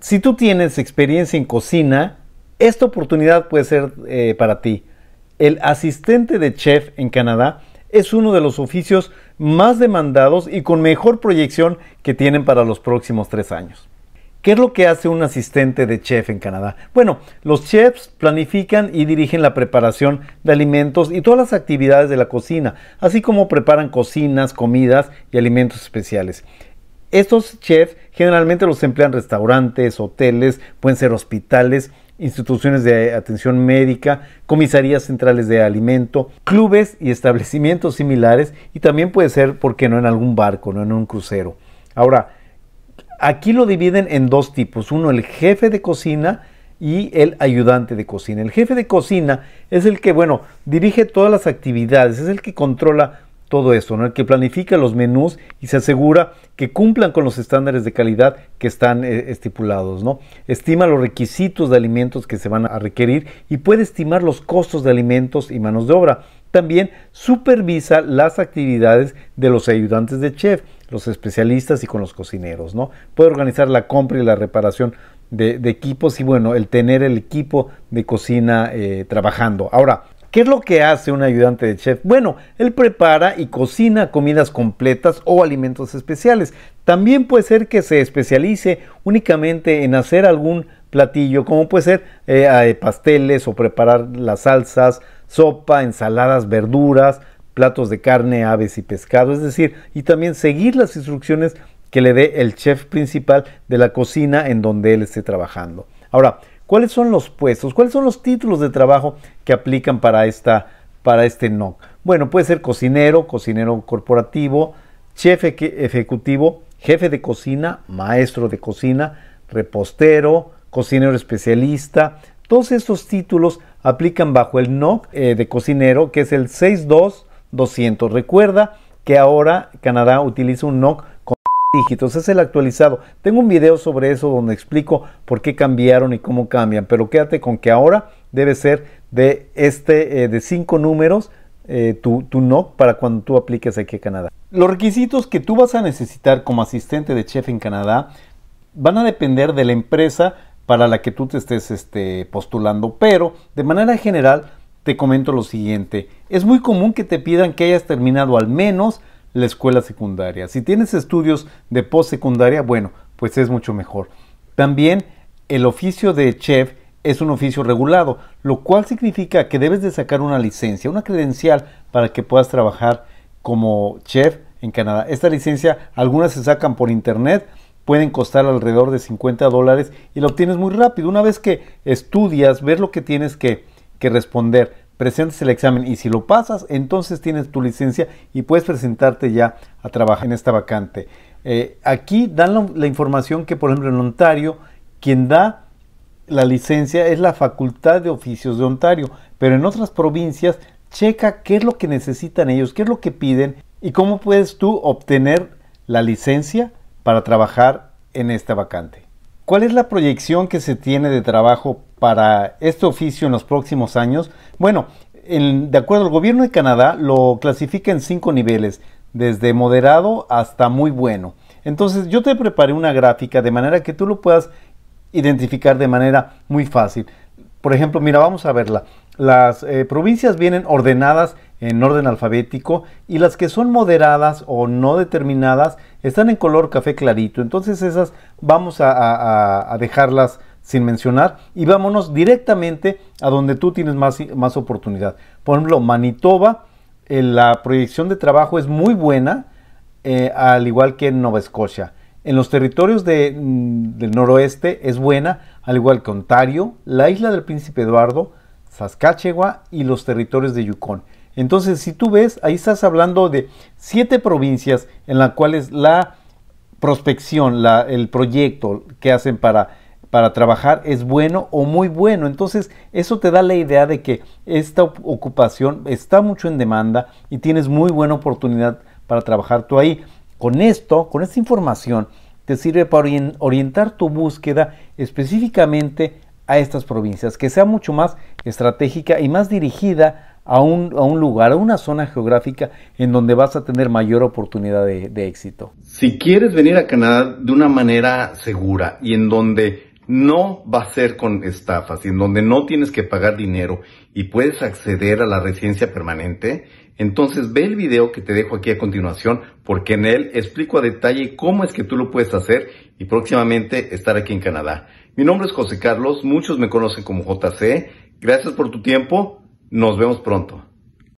si tú tienes experiencia en cocina, esta oportunidad puede ser eh, para ti. El asistente de chef en Canadá es uno de los oficios más demandados y con mejor proyección que tienen para los próximos tres años. ¿Qué es lo que hace un asistente de chef en Canadá? Bueno, los chefs planifican y dirigen la preparación de alimentos y todas las actividades de la cocina, así como preparan cocinas, comidas y alimentos especiales. Estos chefs generalmente los emplean restaurantes, hoteles, pueden ser hospitales, instituciones de atención médica, comisarías centrales de alimento, clubes y establecimientos similares y también puede ser, ¿por qué no?, en algún barco, no en un crucero. Ahora, aquí lo dividen en dos tipos. Uno, el jefe de cocina y el ayudante de cocina. El jefe de cocina es el que, bueno, dirige todas las actividades, es el que controla todo eso, ¿no? el que planifica los menús y se asegura que cumplan con los estándares de calidad que están eh, estipulados. ¿no? Estima los requisitos de alimentos que se van a requerir y puede estimar los costos de alimentos y manos de obra. También supervisa las actividades de los ayudantes de chef, los especialistas y con los cocineros. ¿no? Puede organizar la compra y la reparación de, equipos y bueno, el tener el equipo de cocina eh, trabajando. Ahora, ¿Qué es lo que hace un ayudante de chef? Bueno, él prepara y cocina comidas completas o alimentos especiales. También puede ser que se especialice únicamente en hacer algún platillo, como puede ser eh, eh, pasteles o preparar las salsas, sopa, ensaladas, verduras, platos de carne, aves y pescado, es decir, y también seguir las instrucciones que le dé el chef principal de la cocina en donde él esté trabajando. Ahora, ¿Cuáles son los puestos? ¿Cuáles son los títulos de trabajo que aplican para, esta, para este NOC? Bueno, puede ser cocinero, cocinero corporativo, jefe ejecutivo, jefe de cocina, maestro de cocina, repostero, cocinero especialista. Todos estos títulos aplican bajo el NOC eh, de cocinero, que es el 62200. Recuerda que ahora Canadá utiliza un NOC con dígitos, es el actualizado. Tengo un video sobre eso donde explico por qué cambiaron y cómo cambian, pero quédate con que ahora debe ser de este eh, de cinco números eh, tu, NOC para cuando tú apliques aquí a Canadá. Los requisitos que tú vas a necesitar como asistente de chef en Canadá van a depender de la empresa para la que tú te estés este, postulando, pero de manera general te comento lo siguiente. Es muy común que te pidan que hayas terminado al menos la escuela secundaria. Si tienes estudios de postsecundaria, bueno, pues es mucho mejor. También el oficio de chef es un oficio regulado, lo cual significa que debes de sacar una licencia, una credencial para que puedas trabajar como chef en Canadá. Esta licencia algunas se sacan por internet, pueden costar alrededor de 50 dólares y la obtienes muy rápido. Una vez que estudias, ver lo que tienes que, que responder presentes el examen y si lo pasas, entonces tienes tu licencia y puedes presentarte ya a trabajar en esta vacante. Eh, aquí dan la, información que, por ejemplo, en Ontario, quien da la licencia es la Facultad de Oficios de Ontario, pero en otras provincias checa qué es lo que necesitan ellos, qué es lo que piden y cómo puedes tú obtener la licencia para trabajar en esta vacante. ¿Cuál es la proyección que se tiene de trabajo para este oficio en los próximos años? Bueno, de acuerdo al gobierno de Canadá, lo clasifica en cinco niveles, desde moderado hasta muy bueno. Entonces yo te preparé una gráfica de manera que tú lo puedas identificar de manera muy fácil. Por ejemplo, mira, vamos a verla. Las eh, provincias vienen ordenadas en orden alfabético y las que son moderadas o no determinadas están en color café clarito. Entonces esas vamos a, dejarlas sin mencionar y vámonos directamente a donde tú tienes más, oportunidad. Por ejemplo, Manitoba, eh, la proyección de trabajo es muy buena, eh, al igual que en Nova Escocia. En los territorios mm, del noroeste es buena, al igual que Ontario, la isla del Príncipe Eduardo, Saskatchewan y los territorios de Yukon. Entonces, si tú ves, ahí estás hablando de siete provincias en las cuales la prospección, el proyecto que hacen para, para trabajar es bueno o muy bueno. Entonces, eso te da la idea de que esta ocupación está mucho en demanda y tienes muy buena oportunidad para trabajar tú ahí. Con esto, con esta información, te sirve para orientar tu búsqueda específicamente a estas provincias, que sea mucho más estratégica y más dirigida a un, lugar, a una zona geográfica en donde vas a tener mayor oportunidad de, de éxito. Si quieres venir a Canadá de una manera segura y en donde no va a ser con estafas y en donde no tienes que pagar dinero y puedes acceder a la residencia permanente, entonces ve el video que te dejo aquí a continuación porque en él explico a detalle cómo es que tú lo puedes hacer y próximamente estar aquí en Canadá. Mi nombre es José Carlos, muchos me conocen como JC. Gracias por tu tiempo. Nos vemos pronto.